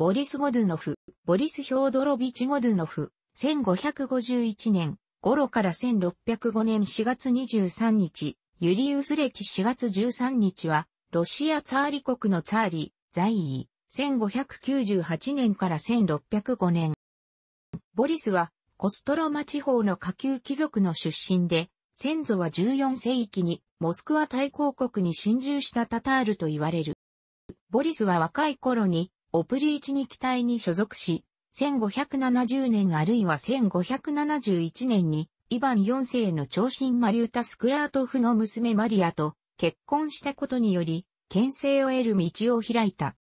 ボリス・ゴドゥノフ、ボリス・ヒョードロビチ・ゴドゥノフ、1551年、頃から1605年4月23日、ユリウス歴4月13日は、ロシアツァーリ国のツァーリ、在位、1598年から1605年。ボリスは、コストロマ地方の下級貴族の出身で、先祖は14世紀にモスクワ大公国に侵入したタタールと言われる。ボリスは若い頃にオプリーチニ期待に所属し、1570年あるいは1571年に、イヴァン4世の長身マリュータ・スクラートフの娘マリアと結婚したことにより、牽制を得る道を開いた。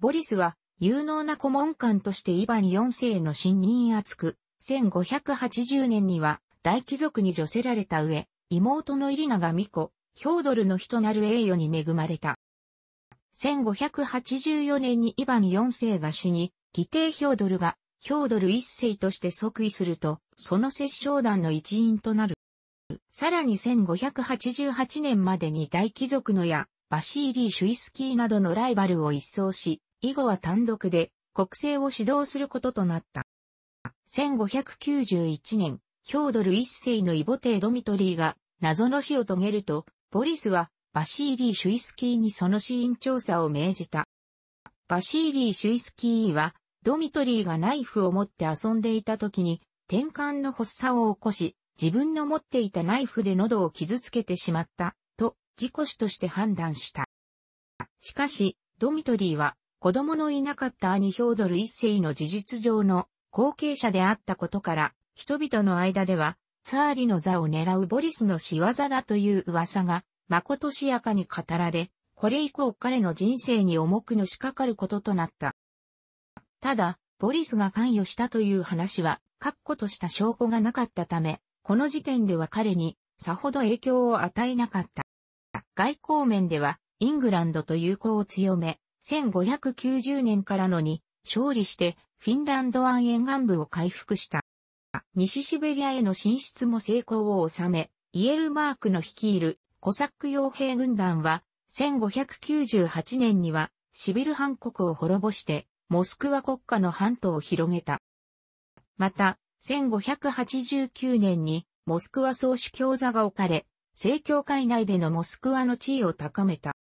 ボリスは、有能な顧問官としてイヴァン4世の信任厚く、1580年には大貴族に助せられた上、妹のイリナが巫女、ヒョードルの人なる栄誉に恵まれた。1584年にイヴァン4世が死に、義弟ヒョードルがヒョードル1世として即位すると、その摂政団の一員となる。さらに1588年までに大貴族のやバシーリー・シュイスキーなどのライバルを一掃し、以後は単独で国政を指導することとなった。1591年、ヒョードル1世の異母帝ドミトリーが謎の死を遂げると、ボリスはバシーリー・シュイスキーにその死因調査を命じた。バシーリー・シュイスキーは、ドミトリーがナイフを持って遊んでいた時に、転換の発作を起こし、自分の持っていたナイフで喉を傷つけてしまった、と、事故死として判断した。しかし、ドミトリーは、子供のいなかった兄ヒョードル一世の事実上の後継者であったことから、人々の間では、ツァーリの座を狙うボリスの仕業だという噂が誠しやかに語られ、これ以降彼の人生に重くのしかかることとなった。ただ、ボリスが関与したという話は、確固とした証拠がなかったため、この時点では彼に、さほど影響を与えなかった。外交面では、イングランドと友好を強め、1590年からのに、勝利して、フィンランド湾沿岸部を回復した。西シベリアへの進出も成功を収め、イエルマークの率いるコサック傭兵軍団は、1598年には、シビルハ国を滅ぼして、モスクワ国家の半島を広げた。また、1589年に、モスクワ総主教座が置かれ、正教会内でのモスクワの地位を高めた。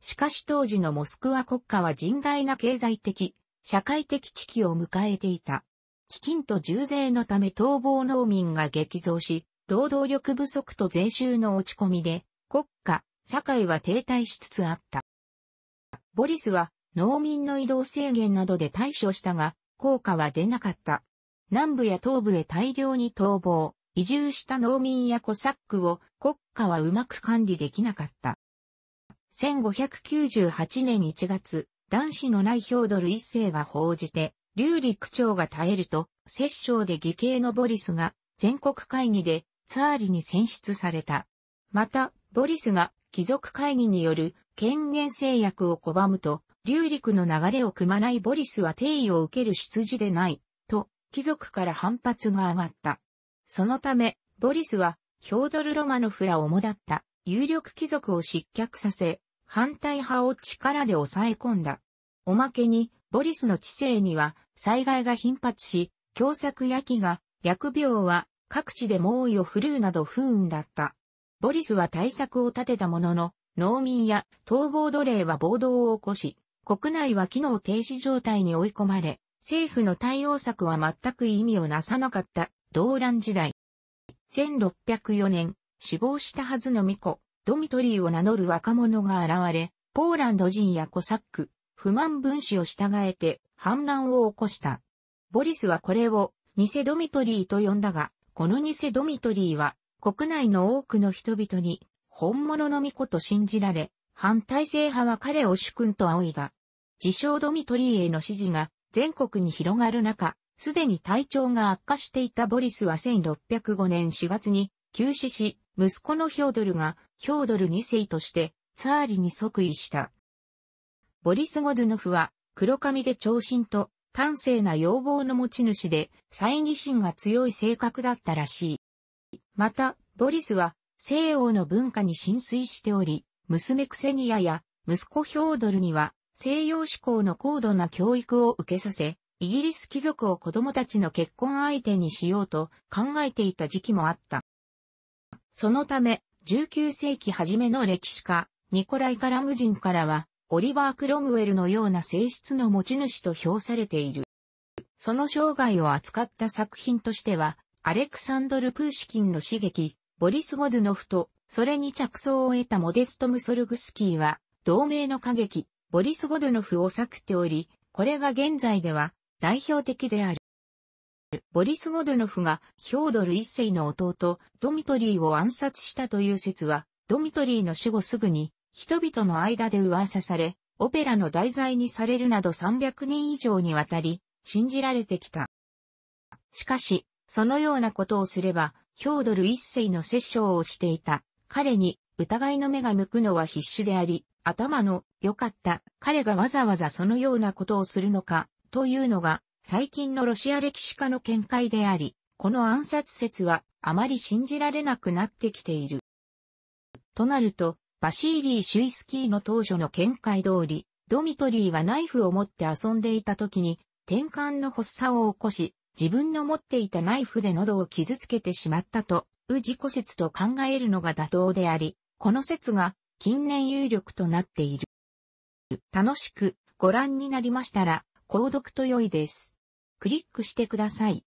しかし当時のモスクワ国家は甚大な経済的、社会的危機を迎えていた。基金と重税のため逃亡農民が激増し、労働力不足と税収の落ち込みで、国家、社会は停滞しつつあった。ボリスは農民の移動制限などで対処したが、効果は出なかった。南部や東部へ大量に逃亡、移住した農民やコサックを国家はうまく管理できなかった。1598年1月、男子の内表ドル一世が報じて、劉陸長が耐えると、摂政で義兄のボリスが全国会議でツアーリに選出された。また、ボリスが貴族会議による権限制約を拒むと、流陸の流れを組まないボリスは定位を受ける出自でない、と、貴族から反発が上がった。そのため、ボリスは、ヒョードル・ロマノフラを主だった、有力貴族を失脚させ、反対派を力で抑え込んだ。おまけに、ボリスの知性には、災害が頻発し、凶作や飢が、疫病は、各地で猛威を振るうなど不運だった。ボリスは対策を立てたものの、農民や逃亡奴隷は暴動を起こし、国内は機能停止状態に追い込まれ、政府の対応策は全く意味をなさなかった動乱時代。1604年、死亡したはずの巫女、ドミトリーを名乗る若者が現れ、ポーランド人やコサック、不満分子を従えて反乱を起こした。ボリスはこれを偽ドミトリーと呼んだが、この偽ドミトリーは国内の多くの人々に本物の巫女と信じられ、反体制派は彼を主君と仰いだ。自称ドミトリーへの支持が全国に広がる中、すでに体調が悪化していたボリスは1605年4月に急死し、息子のヒョードルがヒョードル2世としてツァーリに即位した。ボリス・ゴドゥノフは黒髪で長身と端正な要望の持ち主で、猜疑心が強い性格だったらしい。また、ボリスは西欧の文化に浸水しており、娘クセニアや息子ヒョードルには西洋思考の高度な教育を受けさせ、イギリス貴族を子供たちの結婚相手にしようと考えていた時期もあった。そのため、19世紀初めの歴史家、ニコライ・カラムジンからは、オリバー・クロムウェルのような性質の持ち主と評されている。その生涯を扱った作品としては、アレクサンドル・プーシキンの刺激、ボリス・ゴドゥノフと、それに着想を得たモデスト・ムソルグスキーは、同盟の歌劇、ボリス・ゴドゥノフを作っており、これが現在では代表的である。ボリス・ゴドゥノフがヒョードル一世の弟、ドミトリーを暗殺したという説は、ドミトリーの死後すぐに、人々の間で噂され、オペラの題材にされるなど300年以上にわたり、信じられてきた。しかし、そのようなことをすれば、ヒョードル一世の摂政をしていた。彼に疑いの目が向くのは必死であり、頭の良かった彼がわざわざそのようなことをするのか、というのが最近のロシア歴史家の見解であり、この暗殺説はあまり信じられなくなってきている。となると、バシーリー・シュイスキーの当初の見解通り、ドミトリーはナイフを持って遊んでいた時に、転換の発作を起こし、自分の持っていたナイフで喉を傷つけてしまったと、宇治古説と考えるのが妥当であり、この説が近年有力となっている。楽しくご覧になりましたら、購読と良いです。クリックしてください。